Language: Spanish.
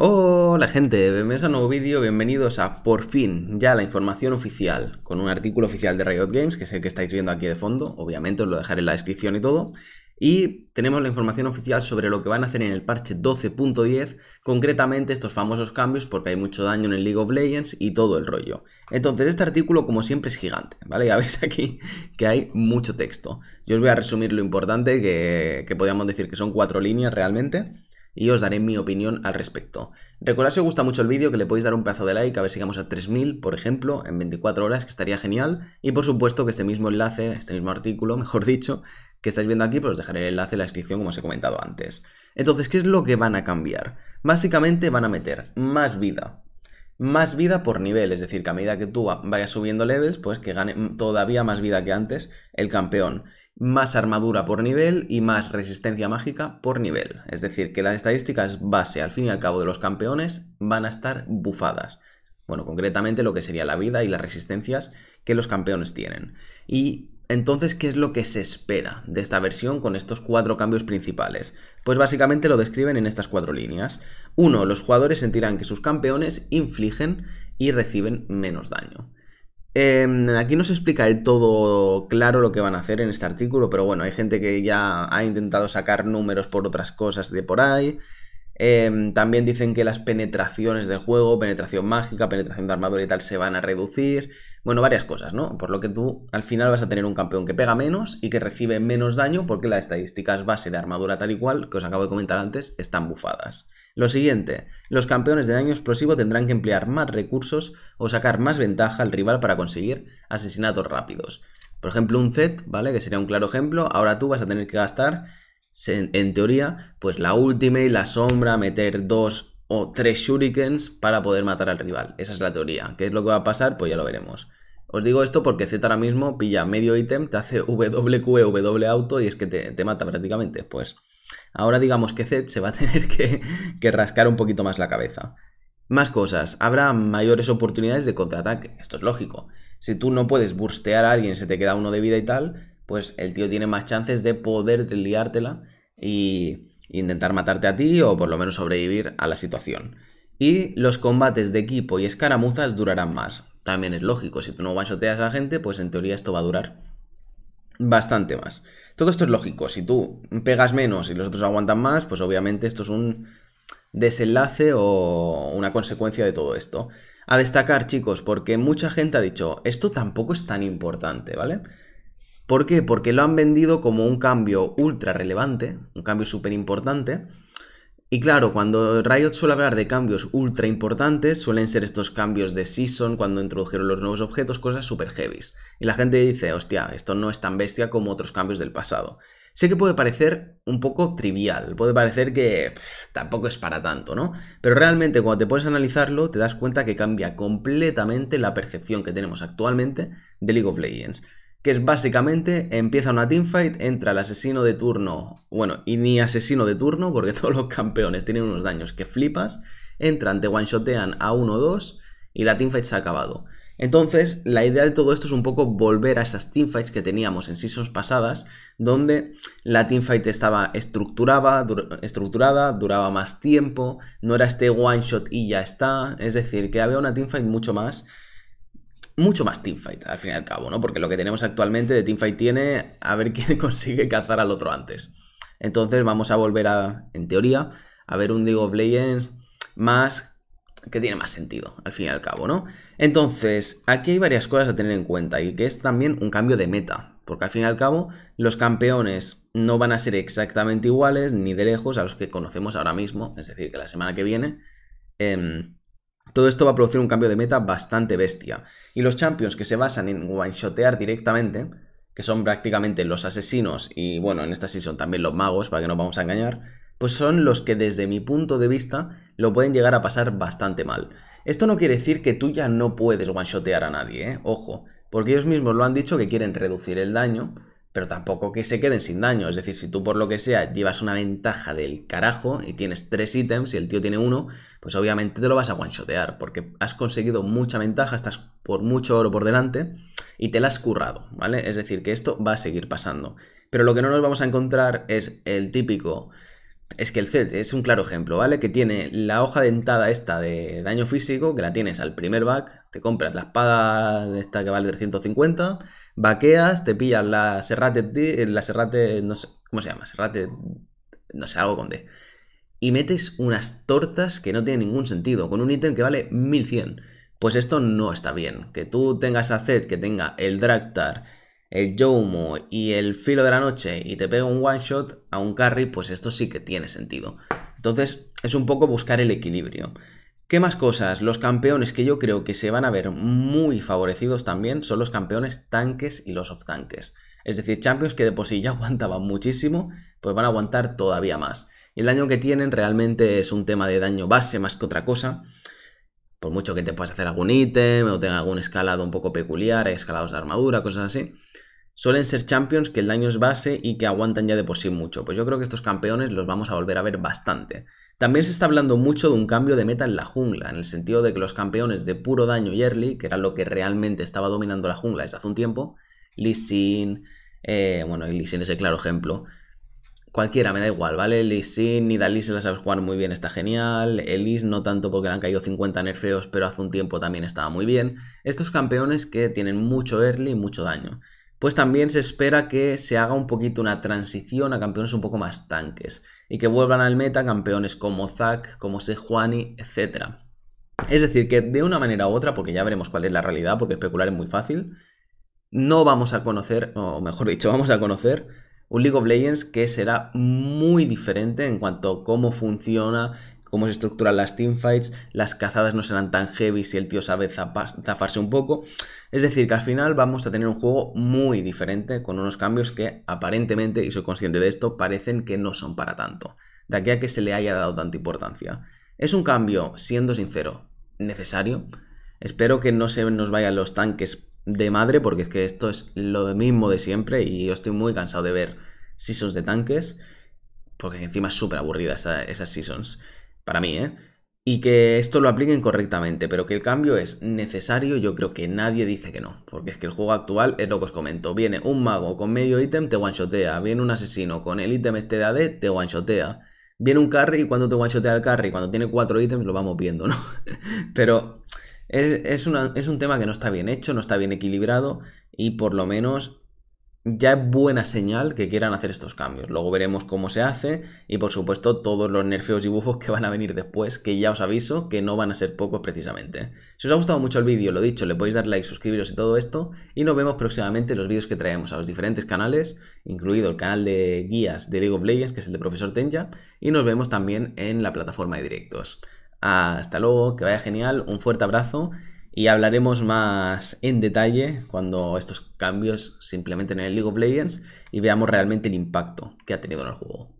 Hola gente, bienvenidos a un nuevo vídeo, bienvenidos a por fin ya la información oficial con un artículo oficial de Riot Games, que es el que estáis viendo aquí de fondo, obviamente os lo dejaré en la descripción y todo. Y tenemos la información oficial sobre lo que van a hacer en el parche 12.10, concretamente estos famosos cambios porque hay mucho daño en el League of Legends y todo el rollo. Entonces este artículo como siempre es gigante, ¿vale? Ya veis aquí que hay mucho texto. Yo os voy a resumir lo importante que, que podríamos decir que son cuatro líneas realmente y os daré mi opinión al respecto. Recordad si os gusta mucho el vídeo que le podéis dar un pedazo de like a ver si llegamos a 3000, por ejemplo, en 24 horas, que estaría genial. Y por supuesto que este mismo enlace, este mismo artículo, mejor dicho, que estáis viendo aquí, pues os dejaré el enlace en la descripción como os he comentado antes. Entonces, ¿qué es lo que van a cambiar? Básicamente van a meter más vida. Más vida por nivel, es decir, que a medida que tú vayas subiendo levels, pues que gane todavía más vida que antes el campeón más armadura por nivel y más resistencia mágica por nivel. Es decir, que las estadísticas base al fin y al cabo de los campeones van a estar bufadas. Bueno, concretamente lo que sería la vida y las resistencias que los campeones tienen. Y entonces, ¿qué es lo que se espera de esta versión con estos cuatro cambios principales? Pues básicamente lo describen en estas cuatro líneas. Uno, Los jugadores sentirán que sus campeones infligen y reciben menos daño. Em, aquí no se explica del todo claro lo que van a hacer en este artículo, pero bueno, hay gente que ya ha intentado sacar números por otras cosas de por ahí. Em, también dicen que las penetraciones del juego, penetración mágica, penetración de armadura y tal, se van a reducir. Bueno, varias cosas, ¿no? Por lo que tú al final vas a tener un campeón que pega menos y que recibe menos daño porque las estadísticas base de armadura tal y cual, que os acabo de comentar antes, están bufadas. Lo siguiente, los campeones de daño explosivo tendrán que emplear más recursos o sacar más ventaja al rival para conseguir asesinatos rápidos. Por ejemplo, un Zed, ¿vale? Que sería un claro ejemplo. Ahora tú vas a tener que gastar, en, teoría, pues la última y la sombra, meter dos o tres shurikens para poder matar al rival. Esa es la teoría. ¿Qué es lo que va a pasar? Pues ya lo veremos. Os digo esto porque Z ahora mismo pilla medio ítem, te hace WQ, e W auto y es que te, te mata prácticamente. Pues Ahora digamos que Zed se va a tener que, rascar un poquito más la cabeza. Más cosas, habrá mayores oportunidades de contraataque, esto es lógico. Si tú no puedes burstear a alguien, se te queda uno de vida y tal, pues el tío tiene más chances de poder liártela e intentar matarte a ti o por lo menos sobrevivir a la situación. Y los combates de equipo y escaramuzas durarán más. También es lógico, si tú no bansoteas a la gente, pues en teoría esto va a durar bastante más. Todo esto es lógico. Si tú pegas menos y los otros aguantan más, pues obviamente esto es un desenlace o una consecuencia de todo esto. A destacar, chicos, porque mucha gente ha dicho, esto tampoco es tan importante, ¿vale? ¿Por qué? Porque lo han vendido como un cambio ultra relevante, un cambio súper importante, y claro, cuando Riot suele hablar de cambios ultra importantes, suelen ser estos cambios de season, cuando introdujeron los nuevos objetos, cosas super heavies. Y la gente dice, hostia, esto no es tan bestia como otros cambios del pasado. Sé que puede parecer un poco trivial, puede parecer que tampoco es para tanto, ¿no? Pero realmente cuando te puedes analizarlo, te das cuenta que cambia completamente la percepción que tenemos actualmente de League of Legends que es básicamente empieza una teamfight, entra el asesino de turno, bueno, y ni asesino de turno, porque todos los campeones tienen unos daños que flipas, entran, te one-shotean a 1 o y la teamfight se ha acabado. Entonces, la idea de todo esto es un poco volver a esas teamfights que teníamos en seasons pasadas, donde la teamfight estaba estructurada, estructurada, duraba más tiempo, no era este one shot y ya está. Es decir, que había una teamfight mucho más mucho más teamfight, al fin y al cabo, ¿no? Porque lo que tenemos actualmente de teamfight tiene a ver quién consigue cazar al otro antes. Entonces vamos a volver a, en teoría, a ver un League of Legends más que tiene más sentido, al fin y al cabo, ¿no? Entonces, aquí hay varias cosas a tener en cuenta y que es también un cambio de meta, porque al fin y al cabo los campeones no van a ser exactamente iguales ni de lejos a los que conocemos ahora mismo, es decir, que la semana que viene em, todo esto va a producir un cambio de meta bastante bestia. Y los champions que se basan en one-shotear directamente, que son prácticamente los asesinos y bueno, en esta season también los magos, para que no vamos a engañar, pues son los que desde mi punto de vista lo pueden llegar a pasar bastante mal. Esto no quiere decir que tú ya no puedes one-shotear a nadie, ¿eh? ojo, porque ellos mismos lo han dicho que quieren reducir el daño, pero tampoco que se queden sin daño. Es decir, si tú por lo que sea llevas una ventaja del carajo y tienes tres ítems y el tío tiene uno, pues obviamente te lo vas a one-shotear, porque has conseguido mucha ventaja, estás por mucho oro por delante y te la has currado, ¿vale? Es decir, que esto va a seguir pasando. Pero lo que no nos vamos a encontrar es el típico es que el Zed es un claro ejemplo, ¿vale? Que tiene la hoja dentada esta de daño físico, que la tienes al primer back, te compras la espada esta que vale 350, vaqueas, te pillas la serrate, eh, la serrate, no sé, ¿cómo se llama? Serrate, no sé, algo con D. Y metes unas tortas que no tienen ningún sentido, con un ítem que vale 1100. Pues esto no está bien. Que tú tengas a Zed, que tenga el Dractar, el Joumo y el Filo de la Noche y te pega un one shot a un carry, pues esto sí que tiene sentido. Entonces es un poco buscar el equilibrio. ¿Qué más cosas? Los campeones que yo creo que se van a ver muy favorecidos también son los campeones tanques y los off tanques. Es decir, champions que de por sí ya aguantaban muchísimo, pues van a aguantar todavía más. Y el daño que tienen realmente es un tema de daño base más que otra cosa. Por mucho que te puedas hacer algún ítem o tenga algún escalado un poco peculiar, escalados de armadura, cosas así suelen ser champions que el daño es base y que aguantan ya de por sí mucho. Pues yo creo que estos campeones los vamos a volver a ver bastante. También se está hablando mucho de un cambio de meta en la jungla, en el sentido de que los campeones de puro daño y early, que era lo que realmente estaba dominando la jungla desde hace un tiempo, Lee Sin, eh, bueno, Lee Sin es el claro ejemplo, cualquiera, me da igual, ¿vale? Lee Sin y se la sabe jugar muy bien, está genial. Elise no tanto porque le han caído 50 nerfeos, pero hace un tiempo también estaba muy bien. Estos campeones que tienen mucho early y mucho daño pues también se espera que se haga un poquito una transición a campeones un poco más tanques y que vuelvan al meta campeones como Zack, como Sejuani, etc. Es decir, que de una manera u otra, porque ya veremos cuál es la realidad, porque especular es muy fácil, no vamos a conocer, o mejor dicho, vamos a conocer un League of Legends que será muy diferente en cuanto a cómo funciona, cómo se estructuran las teamfights, las cazadas no serán tan heavy si el tío sabe zafarse un poco. Es decir, que al final vamos a tener un juego muy diferente, con unos cambios que aparentemente, y soy consciente de esto, parecen que no son para tanto, de aquí a que se le haya dado tanta importancia. Es un cambio, siendo sincero, necesario. Espero que no se nos vayan los tanques de madre, porque es que esto es lo mismo de siempre y yo estoy muy cansado de ver seasons de tanques, porque encima es súper aburrida esas seasons para mí, ¿eh? Y que esto lo apliquen correctamente, pero que el cambio es necesario, yo creo que nadie dice que no, porque es que el juego actual es lo que os comento, viene un mago con medio ítem, te one-shotea, viene un asesino con el ítem este de AD, te one-shotea, viene un carry y cuando te one-shotea el carry, cuando tiene cuatro ítems lo vamos viendo, ¿no? pero es, es, es un tema que no está bien hecho, no está bien equilibrado y por lo menos ya es buena señal que quieran hacer estos cambios. Luego veremos cómo se hace y por supuesto todos los nerfeos y bufos que van a venir después, que ya os aviso que no van a ser pocos precisamente. Si os ha gustado mucho el vídeo, lo dicho, le podéis dar like, suscribiros y todo esto y nos vemos próximamente en los vídeos que traemos a los diferentes canales, incluido el canal de guías de League of Legends, que es el de Profesor Tenja, y nos vemos también en la plataforma de directos. Hasta luego, que vaya genial, un fuerte abrazo y hablaremos más en detalle cuando estos cambios se implementen en el League of Legends y veamos realmente el impacto que ha tenido en el juego.